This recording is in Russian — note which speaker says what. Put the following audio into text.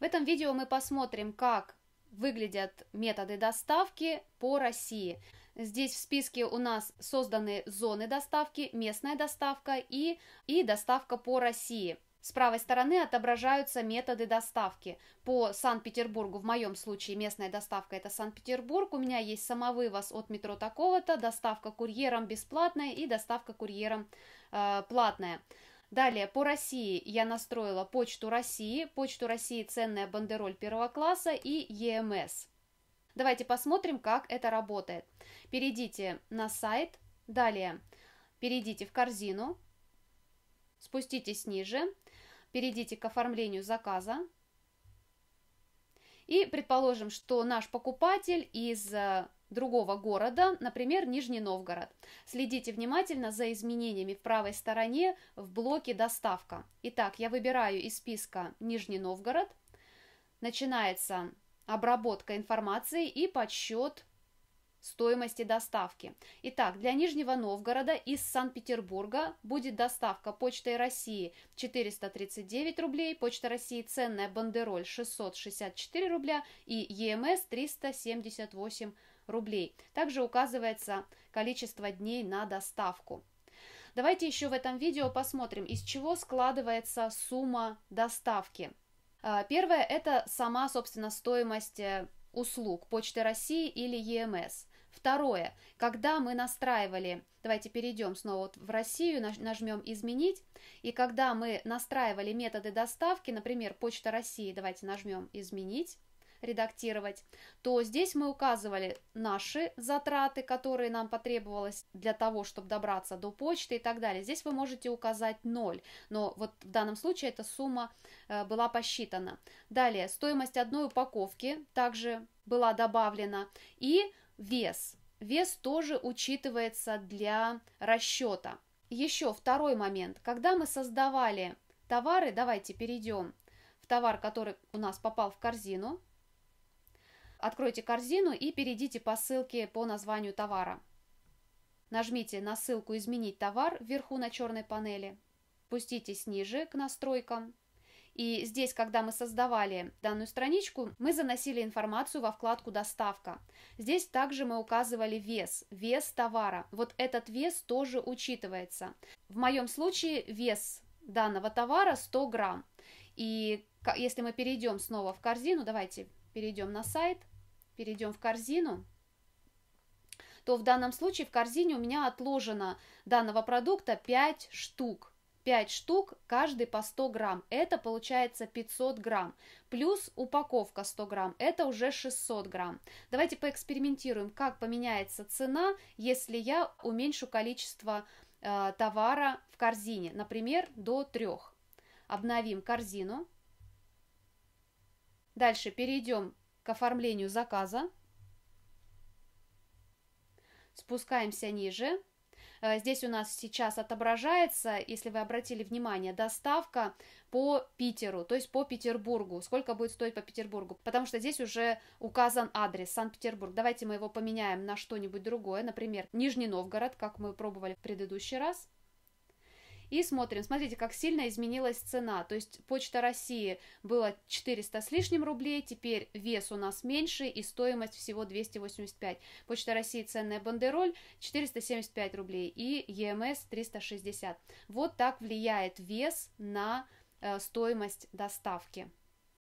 Speaker 1: В этом видео мы посмотрим, как выглядят методы доставки по России. Здесь в списке у нас созданы зоны доставки, местная доставка и, и доставка по России. С правой стороны отображаются методы доставки. По Санкт-Петербургу, в моем случае местная доставка это Санкт-Петербург, у меня есть самовывоз от метро такого-то, доставка курьером бесплатная и доставка курьером э, платная. Далее, по России я настроила почту России, почту России ценная бандероль первого класса и ЕМС. Эм Давайте посмотрим, как это работает. Перейдите на сайт, далее перейдите в корзину, спуститесь ниже, перейдите к оформлению заказа, и предположим, что наш покупатель из э, другого города, например, Нижний Новгород. Следите внимательно за изменениями в правой стороне в блоке «Доставка». Итак, я выбираю из списка Нижний Новгород. Начинается обработка информации и подсчет стоимости доставки. Итак, для Нижнего Новгорода из Санкт-Петербурга будет доставка Почтой России 439 рублей, Почта России ценная бандероль 664 рубля и ЕМС 378 рублей рублей. Также указывается количество дней на доставку. Давайте еще в этом видео посмотрим, из чего складывается сумма доставки. А, первое – это сама, собственно, стоимость э, услуг Почты России или ЕМС. Второе, когда мы настраивали, давайте перейдем снова вот в Россию, нажмем «Изменить», и когда мы настраивали методы доставки, например, Почта России, давайте нажмем «Изменить», редактировать, то здесь мы указывали наши затраты, которые нам потребовалось для того, чтобы добраться до почты и так далее. Здесь вы можете указать 0, но вот в данном случае эта сумма э, была посчитана. Далее, стоимость одной упаковки также была добавлена и вес. Вес тоже учитывается для расчета. Еще второй момент. Когда мы создавали товары, давайте перейдем в товар, который у нас попал в корзину, Откройте корзину и перейдите по ссылке по названию товара. Нажмите на ссылку «Изменить товар» вверху на черной панели. Спуститесь ниже к настройкам. И здесь, когда мы создавали данную страничку, мы заносили информацию во вкладку «Доставка». Здесь также мы указывали вес, вес товара. Вот этот вес тоже учитывается. В моем случае вес данного товара 100 грамм. И если мы перейдем снова в корзину, давайте перейдем на сайт, перейдем в корзину, то в данном случае в корзине у меня отложено данного продукта 5 штук. 5 штук, каждый по 100 грамм, это получается 500 грамм, плюс упаковка 100 грамм, это уже 600 грамм. Давайте поэкспериментируем, как поменяется цена, если я уменьшу количество э, товара в корзине, например, до 3. Обновим корзину, Дальше перейдем к оформлению заказа. Спускаемся ниже. Э, здесь у нас сейчас отображается, если вы обратили внимание, доставка по Питеру, то есть по Петербургу. Сколько будет стоить по Петербургу? Потому что здесь уже указан адрес Санкт-Петербург. Давайте мы его поменяем на что-нибудь другое, например, Нижний Новгород, как мы пробовали в предыдущий раз. И смотрим, смотрите, как сильно изменилась цена. То есть Почта России была 400 с лишним рублей, теперь вес у нас меньше и стоимость всего 285. Почта России ценная бандероль 475 рублей и ЕМС 360. Вот так влияет вес на э, стоимость доставки.